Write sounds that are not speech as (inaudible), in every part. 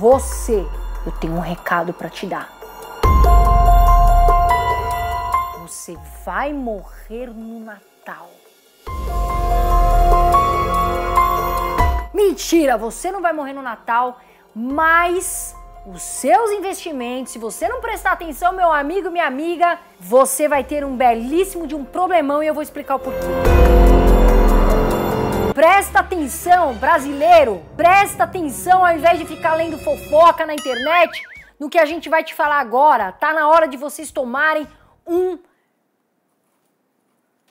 você, eu tenho um recado para te dar. Você vai morrer no Natal. Mentira, você não vai morrer no Natal, mas os seus investimentos, se você não prestar atenção, meu amigo, minha amiga, você vai ter um belíssimo de um problemão e eu vou explicar o porquê. Presta atenção, brasileiro, presta atenção ao invés de ficar lendo fofoca na internet, no que a gente vai te falar agora. Tá na hora de vocês tomarem um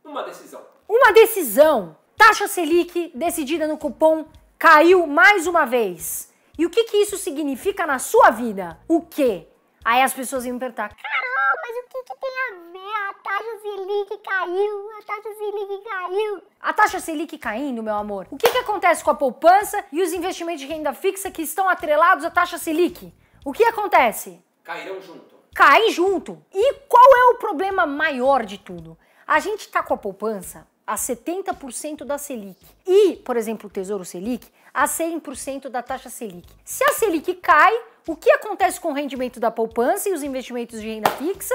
uma decisão. Uma decisão. Taxa Selic decidida no cupom caiu mais uma vez. E o que, que isso significa na sua vida? O quê? Aí as pessoas iam perguntar: mas o que, que tem a ver? A taxa Selic caiu, a taxa Selic caiu. A taxa Selic caindo, meu amor, o que, que acontece com a poupança e os investimentos de renda fixa que estão atrelados à taxa Selic? O que acontece? Cairão junto. Caem junto. E qual é o problema maior de tudo? A gente tá com a poupança a 70% da Selic e, por exemplo, o Tesouro Selic a 100% da taxa Selic. Se a Selic cai, o que acontece com o rendimento da poupança e os investimentos de renda fixa?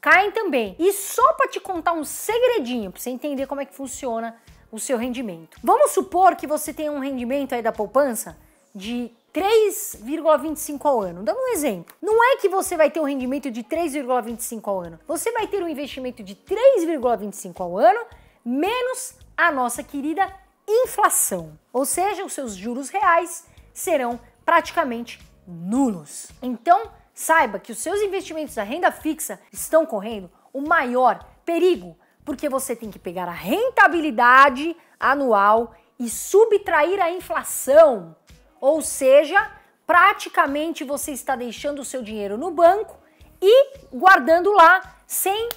Caem também. E só para te contar um segredinho, para você entender como é que funciona o seu rendimento. Vamos supor que você tenha um rendimento aí da poupança de 3,25 ao ano. Dando um exemplo, não é que você vai ter um rendimento de 3,25 ao ano. Você vai ter um investimento de 3,25 ao ano menos a nossa querida inflação. Ou seja, os seus juros reais serão praticamente nulos. Então, saiba que os seus investimentos da renda fixa estão correndo o maior perigo, porque você tem que pegar a rentabilidade anual e subtrair a inflação. Ou seja, praticamente você está deixando o seu dinheiro no banco e guardando lá sem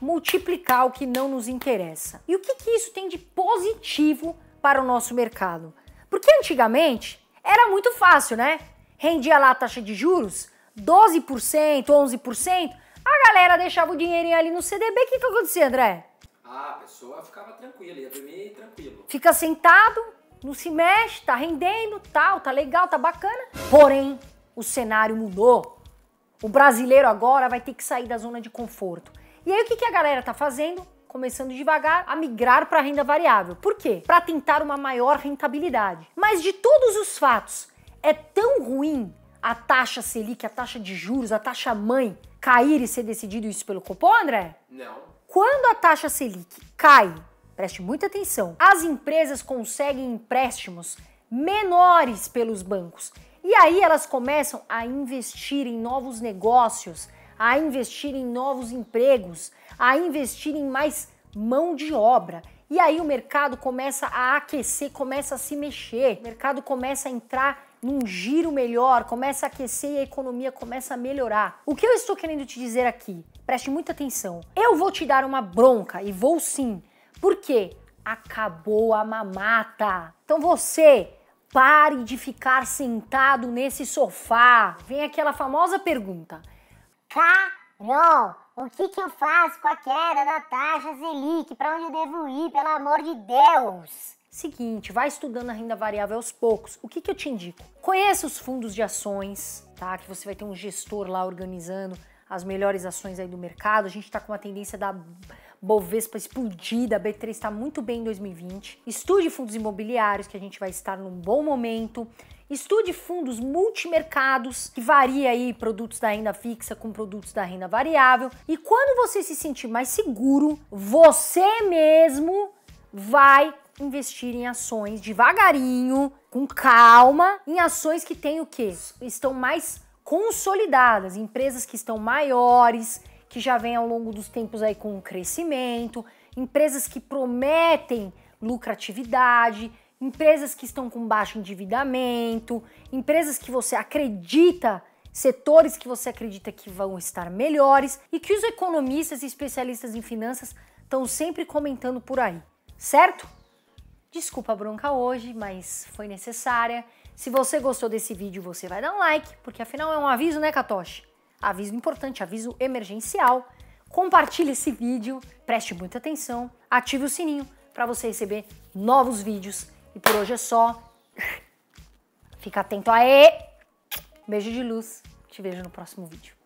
multiplicar o que não nos interessa. E o que, que isso tem de positivo para o nosso mercado? Porque antigamente era muito fácil, né? Rendia lá a taxa de juros, 12%, 11%, a galera deixava o dinheirinho ali no CDB. O que, que acontecia, André? Ah, a pessoa ficava tranquila, ia dormir tranquilo. Fica sentado, não se mexe, tá rendendo, tal, tá legal, tá bacana. Porém, o cenário mudou. O brasileiro agora vai ter que sair da zona de conforto. E aí o que, que a galera tá fazendo? Começando devagar a migrar para renda variável. Por quê? Para tentar uma maior rentabilidade. Mas de todos os fatos, é tão ruim a taxa Selic, a taxa de juros, a taxa mãe cair e ser decidido isso pelo Copom, André? Não. Quando a taxa Selic cai Preste muita atenção. As empresas conseguem empréstimos menores pelos bancos. E aí elas começam a investir em novos negócios, a investir em novos empregos, a investir em mais mão de obra. E aí o mercado começa a aquecer, começa a se mexer, o mercado começa a entrar num giro melhor, começa a aquecer e a economia começa a melhorar. O que eu estou querendo te dizer aqui? Preste muita atenção. Eu vou te dar uma bronca e vou sim por quê? Acabou a mamata. Então você pare de ficar sentado nesse sofá. Vem aquela famosa pergunta. Carol, tá, o que, que eu faço com a queda da taxa Selic? Para onde eu devo ir, pelo amor de Deus? Seguinte, vai estudando a renda variável aos poucos. O que, que eu te indico? Conheça os fundos de ações, tá? Que você vai ter um gestor lá organizando as melhores ações aí do mercado. A gente está com uma tendência da Bovespa explodida, a B3 está muito bem em 2020. Estude fundos imobiliários, que a gente vai estar num bom momento. Estude fundos multimercados, que varia aí produtos da renda fixa com produtos da renda variável. E quando você se sentir mais seguro, você mesmo vai investir em ações devagarinho, com calma, em ações que têm o quê? Estão mais consolidadas, empresas que estão maiores, que já vem ao longo dos tempos aí com crescimento, empresas que prometem lucratividade, empresas que estão com baixo endividamento, empresas que você acredita, setores que você acredita que vão estar melhores e que os economistas e especialistas em finanças estão sempre comentando por aí, certo? Desculpa a bronca hoje, mas foi necessária. Se você gostou desse vídeo, você vai dar um like, porque afinal é um aviso, né, Katoshi? aviso importante, aviso emergencial. Compartilhe esse vídeo, preste muita atenção, ative o sininho para você receber novos vídeos. E por hoje é só. (laughs) Fica atento aí. Beijo de luz. Te vejo no próximo vídeo.